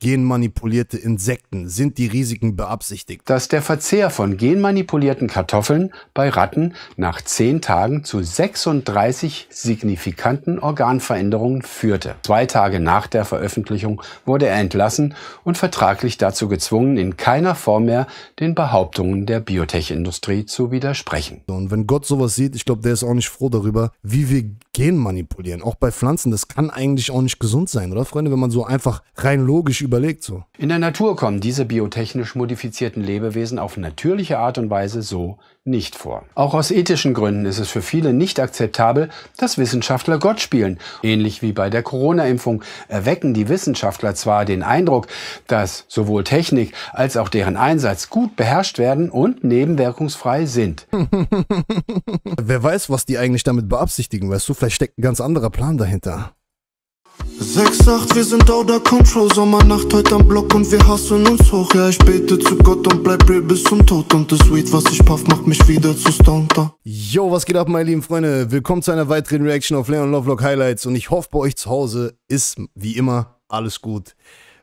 genmanipulierte Insekten? Sind die Risiken beabsichtigt? Dass der Verzehr von genmanipulierten Kartoffeln bei Ratten nach zehn Tagen zu 36 signifikanten Organveränderungen führte. Zwei Tage nach der Veröffentlichung wurde er entlassen und vertraglich dazu gezwungen, in keiner Form mehr den Behauptungen der Biotech-Industrie zu widersprechen. Und wenn Gott sowas sieht, ich glaube, der ist auch nicht froh darüber, wie wir Gen manipulieren, auch bei Pflanzen. Das kann eigentlich auch nicht gesund sein, oder Freunde, wenn man so einfach rein logisch über überlegt so. In der Natur kommen diese biotechnisch modifizierten Lebewesen auf natürliche Art und Weise so nicht vor. Auch aus ethischen Gründen ist es für viele nicht akzeptabel, dass Wissenschaftler Gott spielen. Ähnlich wie bei der Corona-Impfung erwecken die Wissenschaftler zwar den Eindruck, dass sowohl Technik als auch deren Einsatz gut beherrscht werden und nebenwirkungsfrei sind. Wer weiß, was die eigentlich damit beabsichtigen, weißt du? Vielleicht steckt ein ganz anderer Plan dahinter. 6-8, wir sind out of control Sommernacht heute am Block und wir hassen uns hoch Ja, ich bete zu Gott und bleib real bis zum Tod Und das Weed, was ich puff, macht mich wieder zu Stunter Yo, was geht ab, meine lieben Freunde? Willkommen zu einer weiteren Reaction auf Leon Lovelock Highlights Und ich hoffe, bei euch zu Hause ist, wie immer, alles gut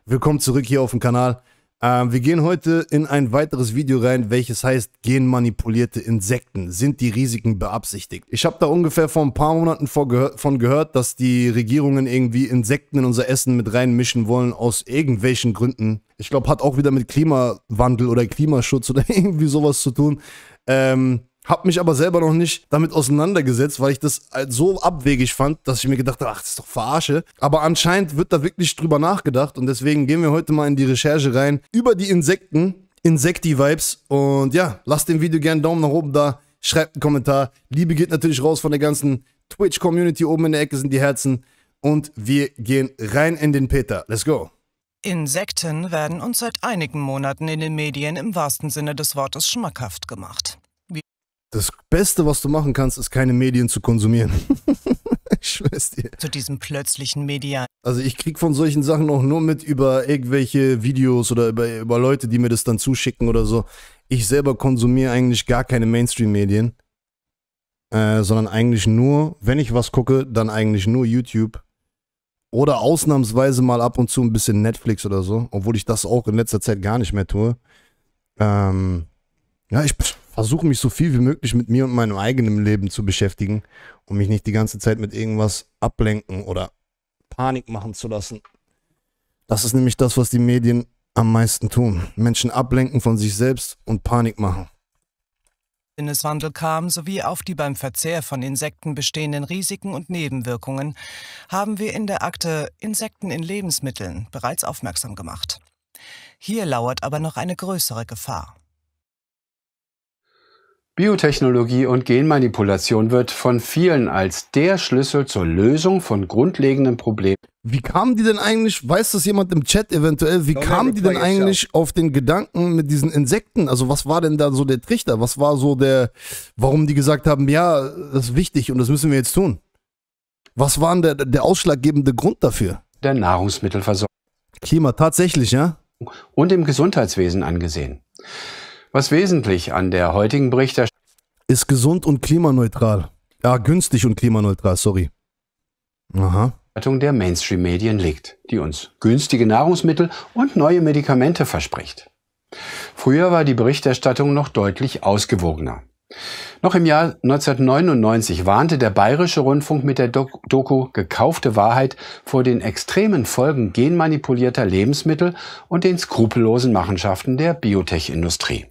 Willkommen zurück hier auf dem Kanal ähm, wir gehen heute in ein weiteres Video rein, welches heißt genmanipulierte Insekten. Sind die Risiken beabsichtigt? Ich habe da ungefähr vor ein paar Monaten von gehört, dass die Regierungen irgendwie Insekten in unser Essen mit reinmischen wollen, aus irgendwelchen Gründen. Ich glaube, hat auch wieder mit Klimawandel oder Klimaschutz oder irgendwie sowas zu tun. Ähm, habe mich aber selber noch nicht damit auseinandergesetzt, weil ich das so abwegig fand, dass ich mir gedacht habe, ach, das ist doch verarsche. Aber anscheinend wird da wirklich drüber nachgedacht und deswegen gehen wir heute mal in die Recherche rein über die Insekten, Insekti-Vibes. Und ja, lasst dem Video gerne einen Daumen nach oben da, schreibt einen Kommentar. Liebe geht natürlich raus von der ganzen Twitch-Community. Oben in der Ecke sind die Herzen. Und wir gehen rein in den Peter. Let's go. Insekten werden uns seit einigen Monaten in den Medien im wahrsten Sinne des Wortes schmackhaft gemacht. Das Beste, was du machen kannst, ist keine Medien zu konsumieren. ich schwör's dir. Zu diesem plötzlichen Media. Also ich krieg von solchen Sachen auch nur mit über irgendwelche Videos oder über, über Leute, die mir das dann zuschicken oder so. Ich selber konsumiere eigentlich gar keine Mainstream-Medien. Äh, sondern eigentlich nur, wenn ich was gucke, dann eigentlich nur YouTube. Oder ausnahmsweise mal ab und zu ein bisschen Netflix oder so, obwohl ich das auch in letzter Zeit gar nicht mehr tue. Ähm, ja, ich versuche mich so viel wie möglich mit mir und meinem eigenen Leben zu beschäftigen und mich nicht die ganze Zeit mit irgendwas ablenken oder Panik machen zu lassen. Das ist nämlich das, was die Medien am meisten tun. Menschen ablenken von sich selbst und Panik machen. Sinneswandel kam, sowie auf die beim Verzehr von Insekten bestehenden Risiken und Nebenwirkungen, haben wir in der Akte Insekten in Lebensmitteln bereits aufmerksam gemacht. Hier lauert aber noch eine größere Gefahr. Biotechnologie und Genmanipulation wird von vielen als der Schlüssel zur Lösung von grundlegenden Problemen. Wie kamen die denn eigentlich, weiß das jemand im Chat eventuell, wie no kamen die denn eigentlich auf den Gedanken mit diesen Insekten? Also was war denn da so der Trichter? Was war so der, warum die gesagt haben, ja, das ist wichtig und das müssen wir jetzt tun? Was war denn der, der ausschlaggebende Grund dafür? Der Nahrungsmittelversorgung. Klima, tatsächlich, ja? Und im Gesundheitswesen angesehen. Was wesentlich an der heutigen Berichterstattung ist gesund und klimaneutral. Ja, günstig und klimaneutral, sorry. Aha. Der Mainstream-Medien liegt, die uns günstige Nahrungsmittel und neue Medikamente verspricht. Früher war die Berichterstattung noch deutlich ausgewogener. Noch im Jahr 1999 warnte der Bayerische Rundfunk mit der Doku Gekaufte Wahrheit vor den extremen Folgen genmanipulierter Lebensmittel und den skrupellosen Machenschaften der Biotech-Industrie.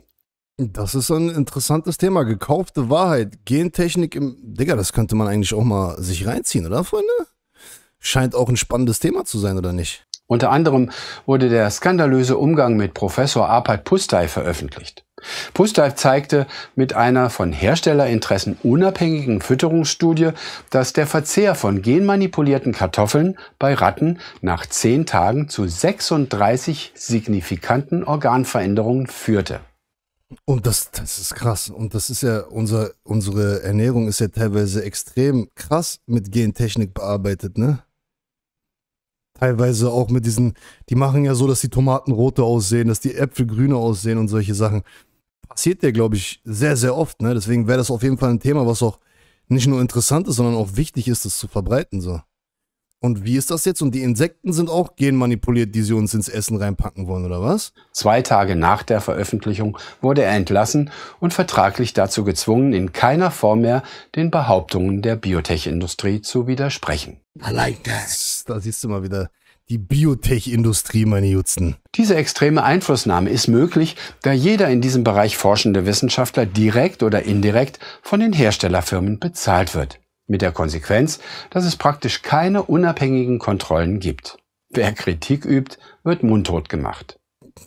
Das ist ein interessantes Thema. Gekaufte Wahrheit. Gentechnik im. Digga, das könnte man eigentlich auch mal sich reinziehen, oder, Freunde? Scheint auch ein spannendes Thema zu sein, oder nicht? Unter anderem wurde der skandalöse Umgang mit Professor Arpad Pustay veröffentlicht. Pustay zeigte mit einer von Herstellerinteressen unabhängigen Fütterungsstudie, dass der Verzehr von genmanipulierten Kartoffeln bei Ratten nach zehn Tagen zu 36 signifikanten Organveränderungen führte. Und das, das ist krass. Und das ist ja, unser, unsere Ernährung ist ja teilweise extrem krass mit Gentechnik bearbeitet, ne? Teilweise auch mit diesen, die machen ja so, dass die Tomaten rote aussehen, dass die Äpfel grüne aussehen und solche Sachen. Passiert ja, glaube ich, sehr, sehr oft, ne? Deswegen wäre das auf jeden Fall ein Thema, was auch nicht nur interessant ist, sondern auch wichtig ist, das zu verbreiten, so. Und wie ist das jetzt? Und die Insekten sind auch genmanipuliert, die sie uns ins Essen reinpacken wollen, oder was? Zwei Tage nach der Veröffentlichung wurde er entlassen und vertraglich dazu gezwungen, in keiner Form mehr den Behauptungen der Biotech-Industrie zu widersprechen. I like that. Da siehst du mal wieder die Biotech-Industrie, meine Jutzen. Diese extreme Einflussnahme ist möglich, da jeder in diesem Bereich forschende Wissenschaftler direkt oder indirekt von den Herstellerfirmen bezahlt wird. Mit der Konsequenz, dass es praktisch keine unabhängigen Kontrollen gibt. Wer Kritik übt, wird mundtot gemacht.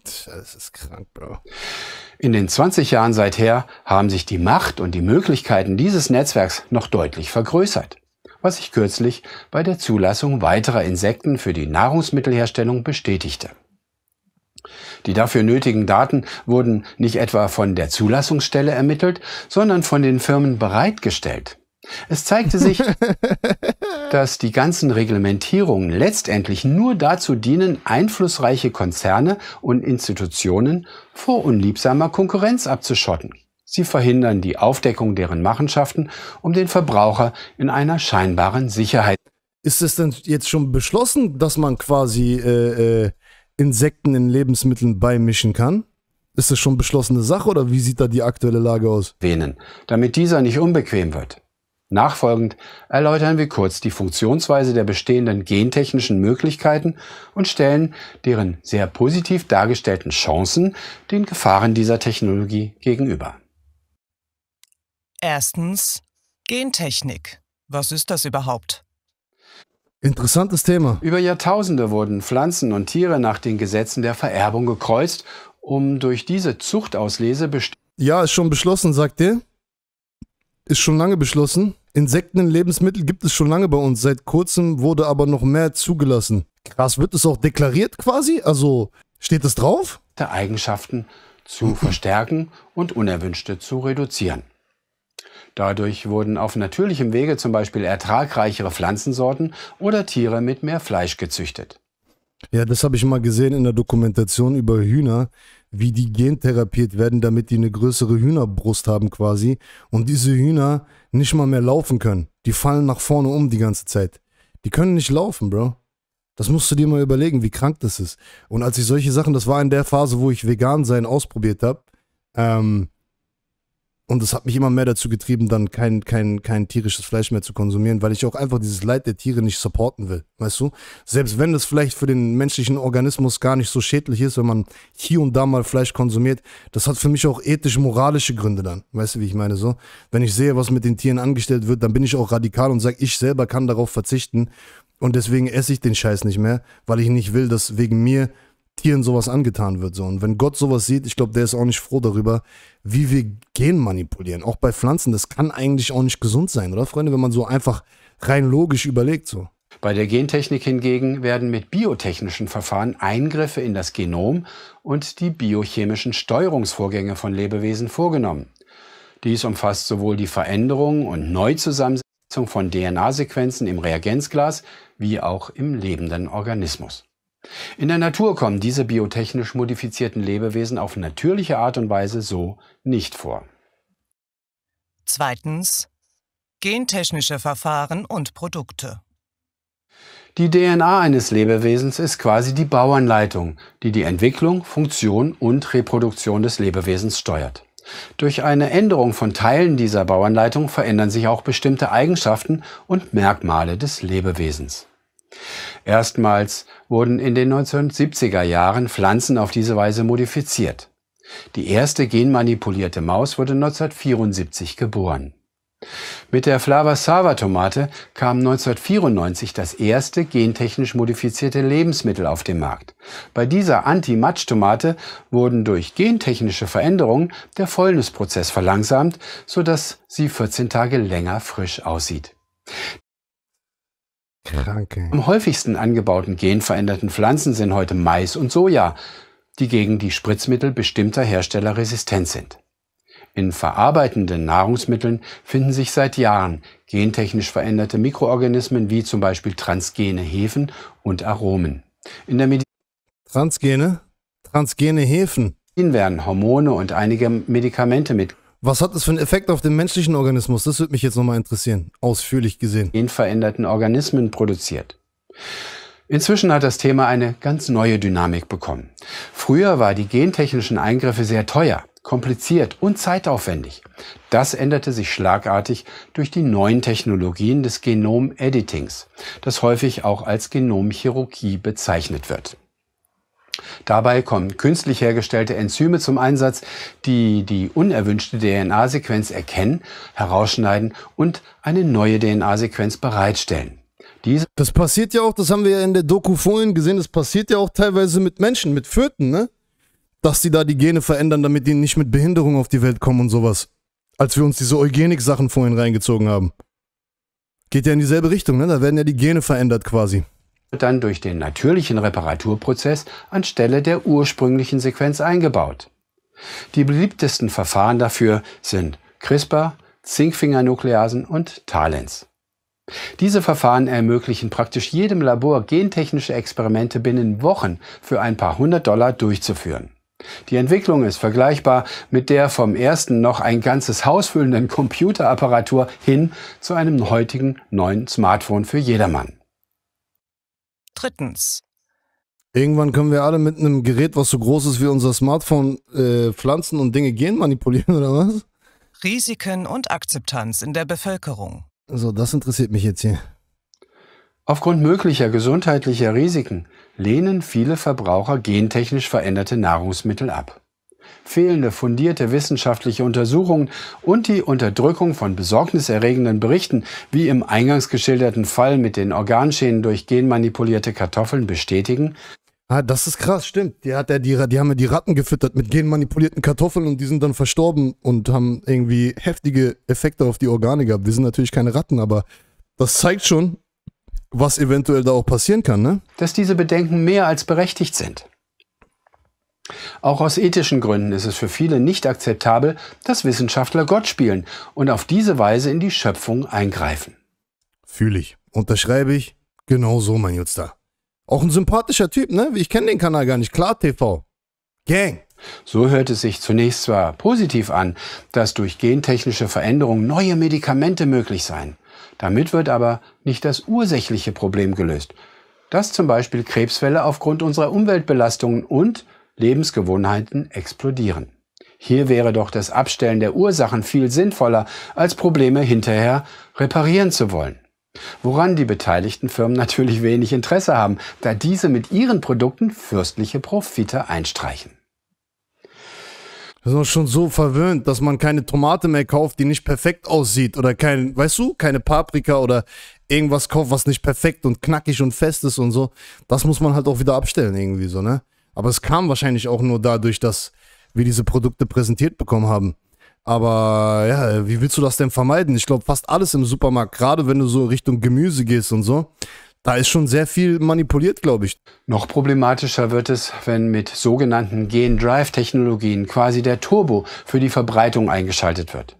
Das ist krank, Bro. In den 20 Jahren seither haben sich die Macht und die Möglichkeiten dieses Netzwerks noch deutlich vergrößert, was sich kürzlich bei der Zulassung weiterer Insekten für die Nahrungsmittelherstellung bestätigte. Die dafür nötigen Daten wurden nicht etwa von der Zulassungsstelle ermittelt, sondern von den Firmen bereitgestellt, es zeigte sich, dass die ganzen Reglementierungen letztendlich nur dazu dienen, einflussreiche Konzerne und Institutionen vor unliebsamer Konkurrenz abzuschotten. Sie verhindern die Aufdeckung deren Machenschaften, um den Verbraucher in einer scheinbaren Sicherheit. Ist es denn jetzt schon beschlossen, dass man quasi äh, äh, Insekten in Lebensmitteln beimischen kann? Ist das schon beschlossene Sache oder wie sieht da die aktuelle Lage aus? Venen, damit dieser nicht unbequem wird. Nachfolgend erläutern wir kurz die Funktionsweise der bestehenden gentechnischen Möglichkeiten und stellen deren sehr positiv dargestellten Chancen den Gefahren dieser Technologie gegenüber. Erstens Gentechnik. Was ist das überhaupt? Interessantes Thema. Über Jahrtausende wurden Pflanzen und Tiere nach den Gesetzen der Vererbung gekreuzt, um durch diese Zuchtauslese best Ja, ist schon beschlossen, sagt ihr? Ist schon lange beschlossen. Insekten in Lebensmitteln gibt es schon lange bei uns. Seit kurzem wurde aber noch mehr zugelassen. Krass, wird es auch deklariert quasi? Also steht es drauf? Der Eigenschaften zu verstärken und unerwünschte zu reduzieren. Dadurch wurden auf natürlichem Wege zum Beispiel ertragreichere Pflanzensorten oder Tiere mit mehr Fleisch gezüchtet. Ja, das habe ich mal gesehen in der Dokumentation über Hühner, wie die gentherapiert werden, damit die eine größere Hühnerbrust haben quasi. Und diese Hühner nicht mal mehr laufen können. Die fallen nach vorne um die ganze Zeit. Die können nicht laufen, Bro. Das musst du dir mal überlegen, wie krank das ist. Und als ich solche Sachen, das war in der Phase, wo ich vegan sein ausprobiert habe, ähm, und das hat mich immer mehr dazu getrieben, dann kein, kein, kein tierisches Fleisch mehr zu konsumieren, weil ich auch einfach dieses Leid der Tiere nicht supporten will. Weißt du? Selbst wenn das vielleicht für den menschlichen Organismus gar nicht so schädlich ist, wenn man hier und da mal Fleisch konsumiert, das hat für mich auch ethisch-moralische Gründe dann. Weißt du, wie ich meine? So, wenn ich sehe, was mit den Tieren angestellt wird, dann bin ich auch radikal und sage, ich selber kann darauf verzichten. Und deswegen esse ich den Scheiß nicht mehr, weil ich nicht will, dass wegen mir Tieren sowas angetan wird. So. Und wenn Gott sowas sieht, ich glaube, der ist auch nicht froh darüber, wie wir Gen manipulieren. Auch bei Pflanzen, das kann eigentlich auch nicht gesund sein, oder Freunde, wenn man so einfach rein logisch überlegt so. Bei der Gentechnik hingegen werden mit biotechnischen Verfahren Eingriffe in das Genom und die biochemischen Steuerungsvorgänge von Lebewesen vorgenommen. Dies umfasst sowohl die Veränderung und Neuzusammensetzung von DNA-Sequenzen im Reagenzglas wie auch im lebenden Organismus. In der Natur kommen diese biotechnisch modifizierten Lebewesen auf natürliche Art und Weise so nicht vor. Zweitens. Gentechnische Verfahren und Produkte. Die DNA eines Lebewesens ist quasi die Bauanleitung, die die Entwicklung, Funktion und Reproduktion des Lebewesens steuert. Durch eine Änderung von Teilen dieser Bauanleitung verändern sich auch bestimmte Eigenschaften und Merkmale des Lebewesens. Erstmals wurden in den 1970er Jahren Pflanzen auf diese Weise modifiziert. Die erste genmanipulierte Maus wurde 1974 geboren. Mit der Flava Sava tomate kam 1994 das erste gentechnisch modifizierte Lebensmittel auf den Markt. Bei dieser Anti-Matsch-Tomate wurden durch gentechnische Veränderungen der Fäulnisprozess verlangsamt, sodass sie 14 Tage länger frisch aussieht. Kranke. Am häufigsten angebauten genveränderten Pflanzen sind heute Mais und Soja, die gegen die Spritzmittel bestimmter Hersteller resistent sind. In verarbeitenden Nahrungsmitteln finden sich seit Jahren gentechnisch veränderte Mikroorganismen wie zum Beispiel transgene Hefen und Aromen. In der Medizin Transgene? Transgene Hefen? werden Hormone und einige Medikamente mit was hat das für einen Effekt auf den menschlichen Organismus? Das würde mich jetzt nochmal interessieren, ausführlich gesehen. Genveränderten Organismen produziert. Inzwischen hat das Thema eine ganz neue Dynamik bekommen. Früher war die gentechnischen Eingriffe sehr teuer, kompliziert und zeitaufwendig. Das änderte sich schlagartig durch die neuen Technologien des Genomeditings, das häufig auch als Genomchirurgie bezeichnet wird. Dabei kommen künstlich hergestellte Enzyme zum Einsatz, die die unerwünschte DNA-Sequenz erkennen, herausschneiden und eine neue DNA-Sequenz bereitstellen. Diese das passiert ja auch, das haben wir ja in der Doku vorhin gesehen, das passiert ja auch teilweise mit Menschen, mit Föten, ne? Dass die da die Gene verändern, damit die nicht mit Behinderung auf die Welt kommen und sowas. Als wir uns diese Eugenik-Sachen vorhin reingezogen haben. Geht ja in dieselbe Richtung, ne? Da werden ja die Gene verändert quasi wird dann durch den natürlichen Reparaturprozess anstelle der ursprünglichen Sequenz eingebaut. Die beliebtesten Verfahren dafür sind CRISPR, Zinkfingernukleasen und Talens. Diese Verfahren ermöglichen praktisch jedem Labor gentechnische Experimente binnen Wochen für ein paar hundert Dollar durchzuführen. Die Entwicklung ist vergleichbar mit der vom ersten noch ein ganzes Haus füllenden Computerapparatur hin zu einem heutigen neuen Smartphone für jedermann. Drittens. Irgendwann können wir alle mit einem Gerät, was so groß ist wie unser Smartphone, äh, Pflanzen und Dinge gehen manipulieren, oder was? Risiken und Akzeptanz in der Bevölkerung. So, das interessiert mich jetzt hier. Aufgrund möglicher gesundheitlicher Risiken lehnen viele Verbraucher gentechnisch veränderte Nahrungsmittel ab fehlende fundierte wissenschaftliche Untersuchungen und die Unterdrückung von besorgniserregenden Berichten, wie im eingangs geschilderten Fall mit den Organschäden durch genmanipulierte Kartoffeln, bestätigen, Ah, das ist krass, stimmt. Die, hat er die, die haben ja die Ratten gefüttert mit genmanipulierten Kartoffeln und die sind dann verstorben und haben irgendwie heftige Effekte auf die Organe gehabt. Wir sind natürlich keine Ratten, aber das zeigt schon, was eventuell da auch passieren kann, ne? Dass diese Bedenken mehr als berechtigt sind. Auch aus ethischen Gründen ist es für viele nicht akzeptabel, dass Wissenschaftler Gott spielen und auf diese Weise in die Schöpfung eingreifen. Fühle ich. Unterschreibe ich. Genau so, mein Jutster. Auch ein sympathischer Typ, ne? Ich kenne den Kanal gar nicht. Klar TV. Gang. So hört es sich zunächst zwar positiv an, dass durch gentechnische Veränderungen neue Medikamente möglich seien. Damit wird aber nicht das ursächliche Problem gelöst, dass zum Beispiel Krebsfälle aufgrund unserer Umweltbelastungen und Lebensgewohnheiten explodieren. Hier wäre doch das Abstellen der Ursachen viel sinnvoller, als Probleme hinterher reparieren zu wollen. Woran die beteiligten Firmen natürlich wenig Interesse haben, da diese mit ihren Produkten fürstliche Profite einstreichen. Das ist auch schon so verwöhnt, dass man keine Tomate mehr kauft, die nicht perfekt aussieht oder kein, weißt du, keine Paprika oder irgendwas kauft, was nicht perfekt und knackig und fest ist und so. Das muss man halt auch wieder abstellen irgendwie so, ne? Aber es kam wahrscheinlich auch nur dadurch, dass wir diese Produkte präsentiert bekommen haben. Aber ja, wie willst du das denn vermeiden? Ich glaube, fast alles im Supermarkt, gerade wenn du so Richtung Gemüse gehst und so, da ist schon sehr viel manipuliert, glaube ich. Noch problematischer wird es, wenn mit sogenannten Gen-Drive-Technologien quasi der Turbo für die Verbreitung eingeschaltet wird.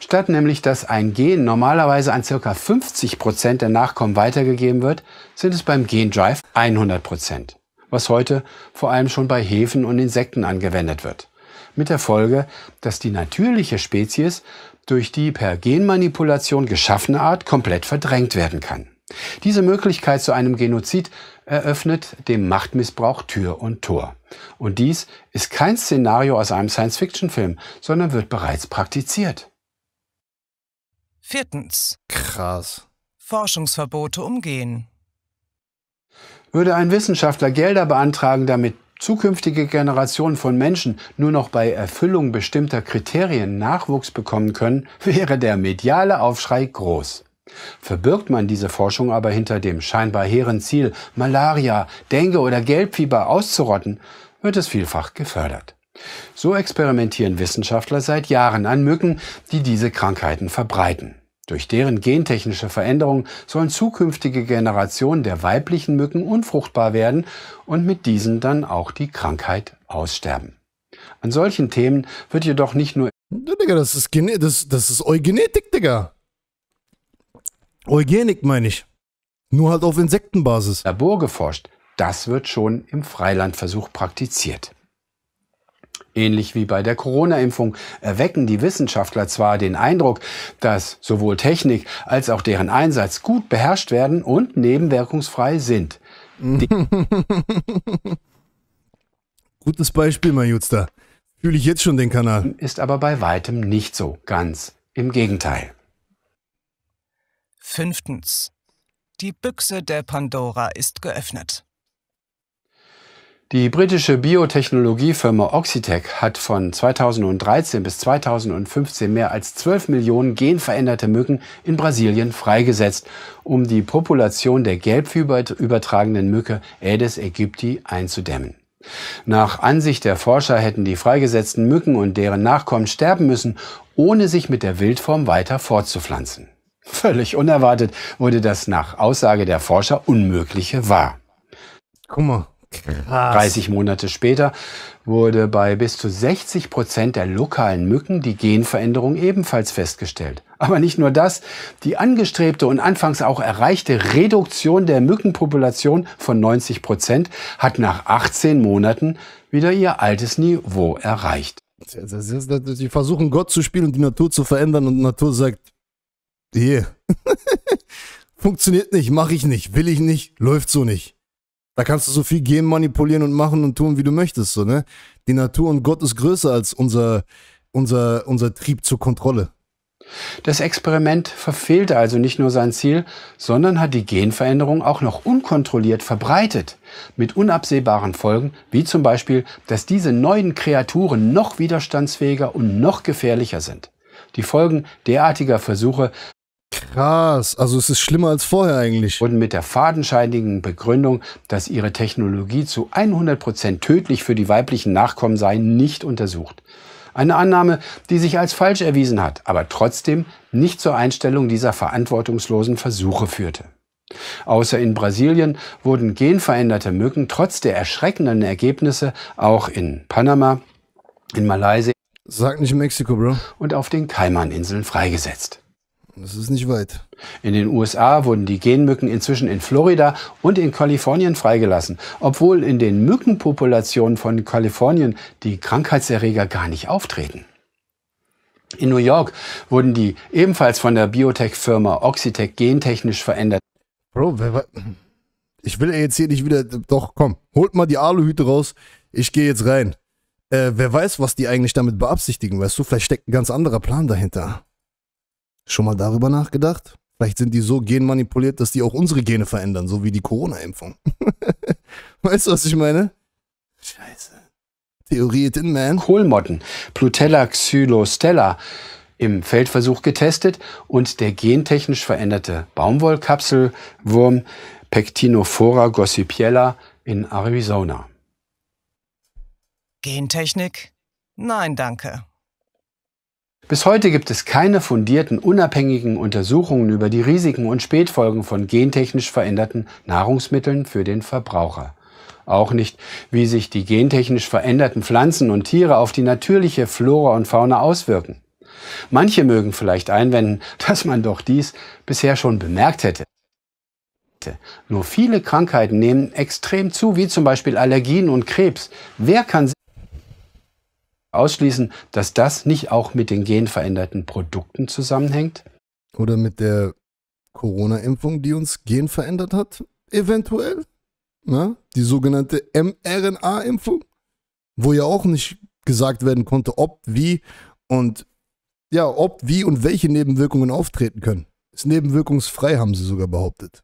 Statt nämlich, dass ein Gen normalerweise an ca. 50% Prozent der Nachkommen weitergegeben wird, sind es beim Gen-Drive 100%. Prozent was heute vor allem schon bei Hefen und Insekten angewendet wird. Mit der Folge, dass die natürliche Spezies durch die per Genmanipulation geschaffene Art komplett verdrängt werden kann. Diese Möglichkeit zu einem Genozid eröffnet dem Machtmissbrauch Tür und Tor. Und dies ist kein Szenario aus einem Science-Fiction-Film, sondern wird bereits praktiziert. Viertens. Krass. Forschungsverbote umgehen. Würde ein Wissenschaftler Gelder beantragen, damit zukünftige Generationen von Menschen nur noch bei Erfüllung bestimmter Kriterien Nachwuchs bekommen können, wäre der mediale Aufschrei groß. Verbirgt man diese Forschung aber hinter dem scheinbar hehren Ziel, Malaria, Dengue oder Gelbfieber auszurotten, wird es vielfach gefördert. So experimentieren Wissenschaftler seit Jahren an Mücken, die diese Krankheiten verbreiten. Durch deren gentechnische Veränderung sollen zukünftige Generationen der weiblichen Mücken unfruchtbar werden und mit diesen dann auch die Krankheit aussterben. An solchen Themen wird jedoch nicht nur... Digga, das ist, Gene das, das ist Eugenetik, Digga. Eugenik meine ich. Nur halt auf Insektenbasis. Labor geforscht. Das wird schon im Freilandversuch praktiziert. Ähnlich wie bei der Corona-Impfung erwecken die Wissenschaftler zwar den Eindruck, dass sowohl Technik als auch deren Einsatz gut beherrscht werden und nebenwirkungsfrei sind. Gutes Beispiel, mein Jutster. Fühle ich jetzt schon den Kanal. Ist aber bei weitem nicht so ganz. Im Gegenteil. Fünftens. Die Büchse der Pandora ist geöffnet. Die britische Biotechnologiefirma Oxitec hat von 2013 bis 2015 mehr als 12 Millionen genveränderte Mücken in Brasilien freigesetzt, um die Population der gelbfieberübertragenden Mücke Aedes aegypti einzudämmen. Nach Ansicht der Forscher hätten die freigesetzten Mücken und deren Nachkommen sterben müssen, ohne sich mit der Wildform weiter fortzupflanzen. Völlig unerwartet wurde das nach Aussage der Forscher Unmögliche wahr. Guck mal, Krass. 30 Monate später wurde bei bis zu 60 Prozent der lokalen Mücken die Genveränderung ebenfalls festgestellt. Aber nicht nur das, die angestrebte und anfangs auch erreichte Reduktion der Mückenpopulation von 90 Prozent hat nach 18 Monaten wieder ihr altes Niveau erreicht. Sie versuchen Gott zu spielen und die Natur zu verändern und Natur sagt, hier, funktioniert nicht, mache ich nicht, will ich nicht, läuft so nicht. Da kannst du so viel gehen, manipulieren und machen und tun, wie du möchtest. So, ne? Die Natur und Gott ist größer als unser, unser, unser Trieb zur Kontrolle. Das Experiment verfehlte also nicht nur sein Ziel, sondern hat die Genveränderung auch noch unkontrolliert verbreitet, mit unabsehbaren Folgen, wie zum Beispiel, dass diese neuen Kreaturen noch widerstandsfähiger und noch gefährlicher sind. Die Folgen derartiger Versuche Krass, also es ist schlimmer als vorher eigentlich. Und mit der fadenscheinigen Begründung, dass ihre Technologie zu 100% Prozent tödlich für die weiblichen Nachkommen sei, nicht untersucht. Eine Annahme, die sich als falsch erwiesen hat, aber trotzdem nicht zur Einstellung dieser verantwortungslosen Versuche führte. Außer in Brasilien wurden genveränderte Mücken trotz der erschreckenden Ergebnisse auch in Panama, in Malaysia Sag nicht Mexiko, Bro. und auf den Kaimaninseln freigesetzt. Das ist nicht weit. In den USA wurden die Genmücken inzwischen in Florida und in Kalifornien freigelassen, obwohl in den Mückenpopulationen von Kalifornien die Krankheitserreger gar nicht auftreten. In New York wurden die ebenfalls von der Biotech-Firma Oxitec gentechnisch verändert. Bro, ich will jetzt hier nicht wieder. Doch, komm, holt mal die Aluhüte raus. Ich gehe jetzt rein. Äh, wer weiß, was die eigentlich damit beabsichtigen, weißt du? Vielleicht steckt ein ganz anderer Plan dahinter. Schon mal darüber nachgedacht? Vielleicht sind die so genmanipuliert, dass die auch unsere Gene verändern, so wie die Corona-Impfung. weißt du, was ich meine? Scheiße. Theorie it in, man. Kohlmotten, Plutella xylostella, im Feldversuch getestet und der gentechnisch veränderte Baumwollkapselwurm Pectinophora gossipiella in Arizona. Gentechnik? Nein, danke. Bis heute gibt es keine fundierten, unabhängigen Untersuchungen über die Risiken und Spätfolgen von gentechnisch veränderten Nahrungsmitteln für den Verbraucher. Auch nicht, wie sich die gentechnisch veränderten Pflanzen und Tiere auf die natürliche Flora und Fauna auswirken. Manche mögen vielleicht einwenden, dass man doch dies bisher schon bemerkt hätte. Nur viele Krankheiten nehmen extrem zu, wie zum Beispiel Allergien und Krebs. Wer kann ausschließen, dass das nicht auch mit den genveränderten Produkten zusammenhängt? Oder mit der Corona-Impfung, die uns genverändert hat? Eventuell? Na? Ne? Die sogenannte mRNA-Impfung, wo ja auch nicht gesagt werden konnte, ob, wie und ja, ob, wie und welche Nebenwirkungen auftreten können. Ist nebenwirkungsfrei, haben sie sogar behauptet.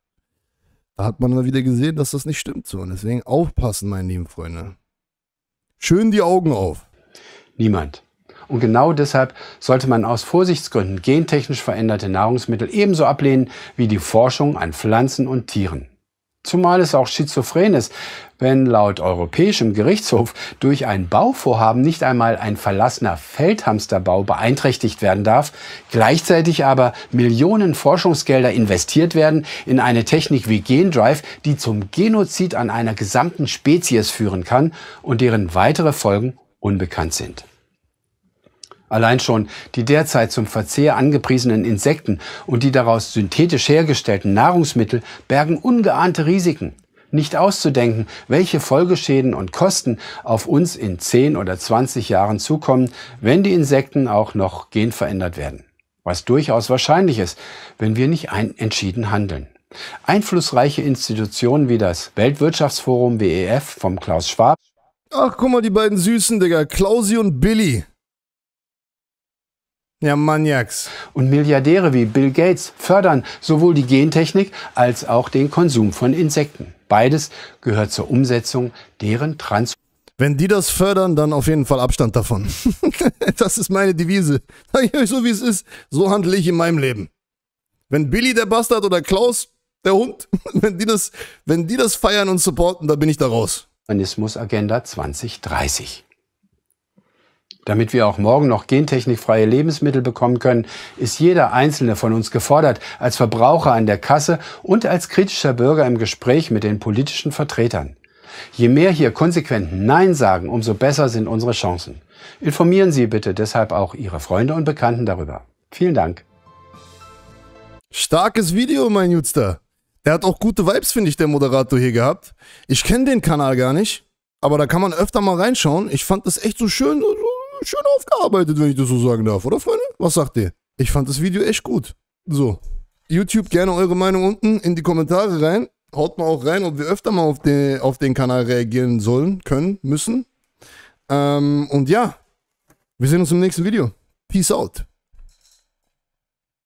Da hat man mal wieder gesehen, dass das nicht stimmt so. Und deswegen aufpassen, meine lieben Freunde. Schön die Augen auf. Niemand. Und genau deshalb sollte man aus Vorsichtsgründen gentechnisch veränderte Nahrungsmittel ebenso ablehnen wie die Forschung an Pflanzen und Tieren. Zumal es auch schizophren ist, wenn laut Europäischem Gerichtshof durch ein Bauvorhaben nicht einmal ein verlassener Feldhamsterbau beeinträchtigt werden darf, gleichzeitig aber Millionen Forschungsgelder investiert werden in eine Technik wie Gendrive, die zum Genozid an einer gesamten Spezies führen kann und deren weitere Folgen unbekannt sind. Allein schon die derzeit zum Verzehr angepriesenen Insekten und die daraus synthetisch hergestellten Nahrungsmittel bergen ungeahnte Risiken. Nicht auszudenken, welche Folgeschäden und Kosten auf uns in 10 oder 20 Jahren zukommen, wenn die Insekten auch noch genverändert werden. Was durchaus wahrscheinlich ist, wenn wir nicht entschieden handeln. Einflussreiche Institutionen wie das Weltwirtschaftsforum WEF vom Klaus Schwab Ach, guck mal, die beiden Süßen, Digga. Klausi und Billy. Ja, Maniacs. Und Milliardäre wie Bill Gates fördern sowohl die Gentechnik als auch den Konsum von Insekten. Beides gehört zur Umsetzung deren Trans. Wenn die das fördern, dann auf jeden Fall Abstand davon. das ist meine Devise. Sag ich euch so, wie es ist. So handle ich in meinem Leben. Wenn Billy der Bastard oder Klaus der Hund, wenn die das, wenn die das feiern und supporten, dann bin ich da raus. Organismus 2030. Damit wir auch morgen noch gentechnikfreie Lebensmittel bekommen können, ist jeder Einzelne von uns gefordert, als Verbraucher an der Kasse und als kritischer Bürger im Gespräch mit den politischen Vertretern. Je mehr hier konsequent Nein sagen, umso besser sind unsere Chancen. Informieren Sie bitte deshalb auch Ihre Freunde und Bekannten darüber. Vielen Dank. Starkes Video, mein Jutster. Er hat auch gute Vibes, finde ich, der Moderator hier gehabt. Ich kenne den Kanal gar nicht, aber da kann man öfter mal reinschauen. Ich fand das echt so schön, so schön aufgearbeitet, wenn ich das so sagen darf, oder Freunde? Was sagt ihr? Ich fand das Video echt gut. So. YouTube gerne eure Meinung unten in die Kommentare rein. Haut mal auch rein, ob wir öfter mal auf den, auf den Kanal reagieren sollen, können, müssen. Ähm, und ja, wir sehen uns im nächsten Video. Peace out.